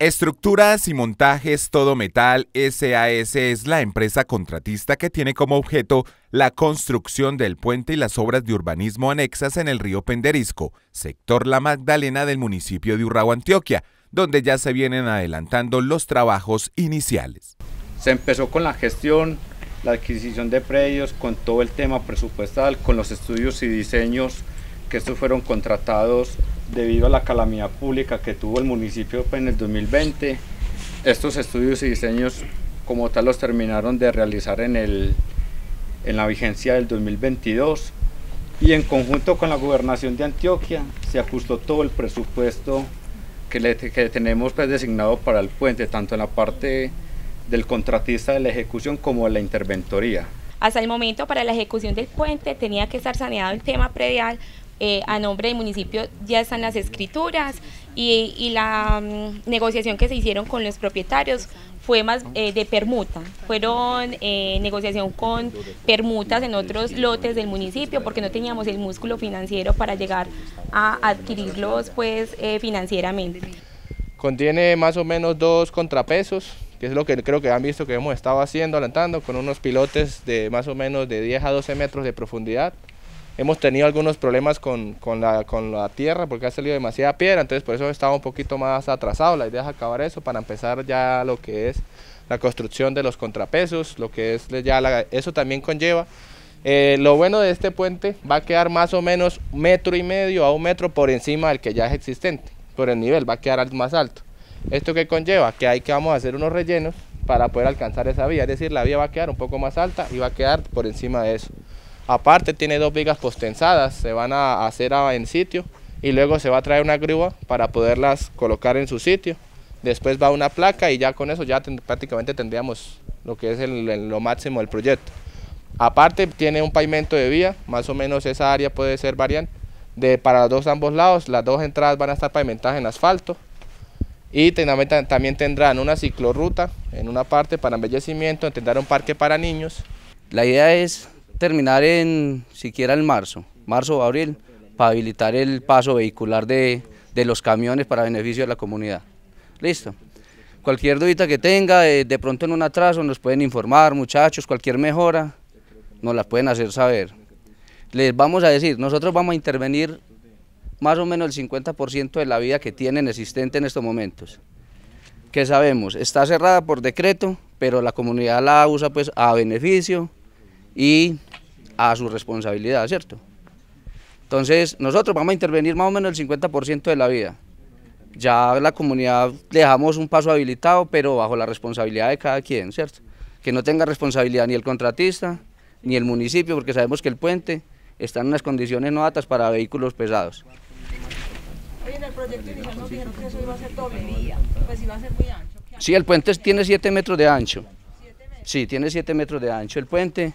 Estructuras y Montajes Todo Metal SAS es la empresa contratista que tiene como objeto la construcción del puente y las obras de urbanismo anexas en el río Penderisco, sector La Magdalena del municipio de Urrao, Antioquia, donde ya se vienen adelantando los trabajos iniciales. Se empezó con la gestión, la adquisición de predios, con todo el tema presupuestal, con los estudios y diseños que estos fueron contratados debido a la calamidad pública que tuvo el municipio pues, en el 2020. Estos estudios y diseños como tal los terminaron de realizar en, el, en la vigencia del 2022 y en conjunto con la gobernación de Antioquia se ajustó todo el presupuesto que, le, tenemos pues, designado para el puente, tanto en la parte del contratista de la ejecución como de la interventoría. Hasta el momento para la ejecución del puente tenía que estar saneado el tema predial eh, a nombre del municipio ya están las escrituras y, la mm, negociación que se hicieron con los propietarios fue más eh, de permuta, fueron eh, negociación con permutas en otros lotes del municipio porque no teníamos el músculo financiero para llegar a adquirirlos pues financieramente. Contiene más o menos dos contrapesos, que es lo que creo que han visto que hemos estado haciendo, adelantando con unos pilotes de más o menos de 10 a 12 metros de profundidad hemos tenido algunos problemas con, con, la, tierra porque ha salido demasiada piedra, entonces por eso estaba un poquito más atrasado. La idea es acabar eso para empezar ya lo que es la construcción de los contrapesos, lo que es ya eso también conlleva. Eh, lo bueno de este puente va a quedar más o menos metro y medio a un metro por encima del que ya es existente, por el nivel, va a quedar más alto. ¿Esto que conlleva? Que hay que vamos a hacer unos rellenos para poder alcanzar esa vía, es decir, la vía va a quedar un poco más alta y va a quedar por encima de eso. Aparte tiene dos vigas postensadas, se van a hacer en sitio y luego se va a traer una grúa para poderlas colocar en su sitio. Después va una placa y ya con eso ya prácticamente tendríamos lo que es el, lo máximo del proyecto. Aparte tiene un pavimento de vía, más o menos esa área puede ser variante. De, para los dos ambos lados, las dos entradas van a estar pavimentadas en asfalto y también tendrán una ciclorruta en una parte para embellecimiento, tendrán un parque para niños. La idea es terminar en siquiera en marzo, marzo o abril, para habilitar el paso vehicular de, los camiones para beneficio de la comunidad. Listo. Cualquier dudita que tenga, eh, de, pronto en un atraso nos pueden informar, muchachos, cualquier mejora, nos la pueden hacer saber. Les vamos a decir, nosotros vamos a intervenir más o menos el 50% de la vida que tienen existente en estos momentos. Que sabemos, está cerrada por decreto, pero la comunidad la usa pues a beneficio y a su responsabilidad, ¿cierto? Entonces, nosotros vamos a intervenir más o menos el 50% de la vida. Ya la comunidad dejamos un paso habilitado, pero bajo la responsabilidad de cada quien, ¿cierto? Que no tenga responsabilidad ni el contratista, ni el municipio, porque sabemos que el puente está en unas condiciones no aptas para vehículos pesados. En el proyecto que eso iba a ser doble pues Sí, el puente tiene 7 metros de ancho. Sí, tiene 7 metros de ancho el puente.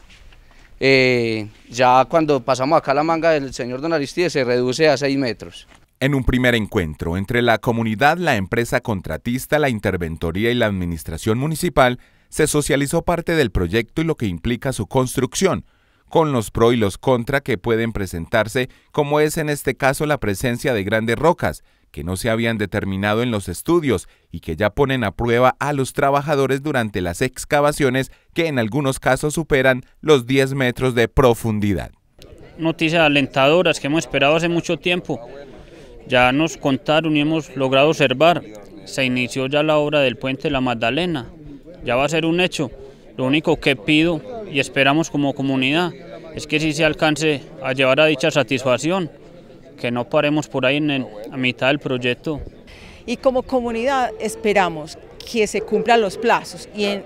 Eh, ya cuando pasamos acá la manga del señor Don Aristide se reduce a 6 metros. En un primer encuentro entre la comunidad, la empresa contratista, la interventoría y la administración municipal, se socializó parte del proyecto y lo que implica su construcción, con los pro y los contra que pueden presentarse, como es en este caso la presencia de grandes rocas, que no se habían determinado en los estudios y que ya ponen a prueba a los trabajadores durante las excavaciones que en algunos casos superan los 10 metros de profundidad. Noticias alentadoras que hemos esperado hace mucho tiempo. Ya nos contaron y hemos logrado observar. Se inició ya la obra del puente la Magdalena. Ya va a ser un hecho. Lo único que pido y esperamos como comunidad es que si se alcance a llevar a dicha satisfacción que no paremos por ahí en a mitad del proyecto. Y como comunidad esperamos que se cumplan los plazos y en,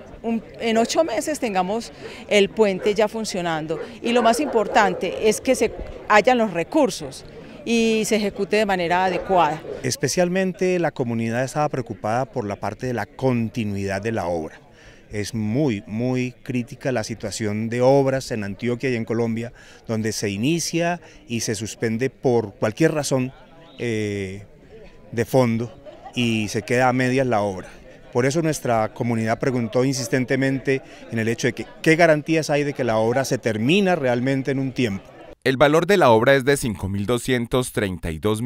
en, ocho meses tengamos el puente ya funcionando. Y lo más importante es que se hayan los recursos y se ejecute de manera adecuada. Especialmente la comunidad estaba preocupada por la parte de la continuidad de la obra es muy, muy crítica la situación de obras en Antioquia y en Colombia, donde se inicia y se suspende por cualquier razón eh, de fondo y se queda a medias la obra. Por eso nuestra comunidad preguntó insistentemente en el hecho de que qué garantías hay de que la obra se termina realmente en un tiempo. El valor de la obra es de 5.232.029.749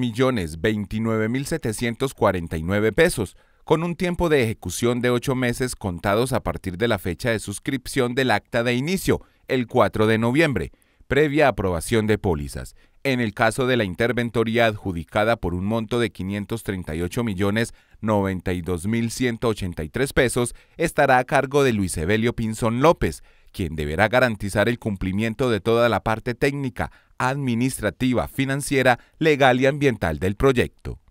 millones pesos con un tiempo de ejecución de ocho meses contados a partir de la fecha de suscripción del acta de inicio, el 4 de noviembre, previa aprobación de pólizas. En el caso de la interventoría adjudicada por un monto de 538 millones pesos, estará a cargo de Luis Evelio Pinzón López, quien deberá garantizar el cumplimiento de toda la parte técnica, administrativa, financiera, legal y ambiental del proyecto.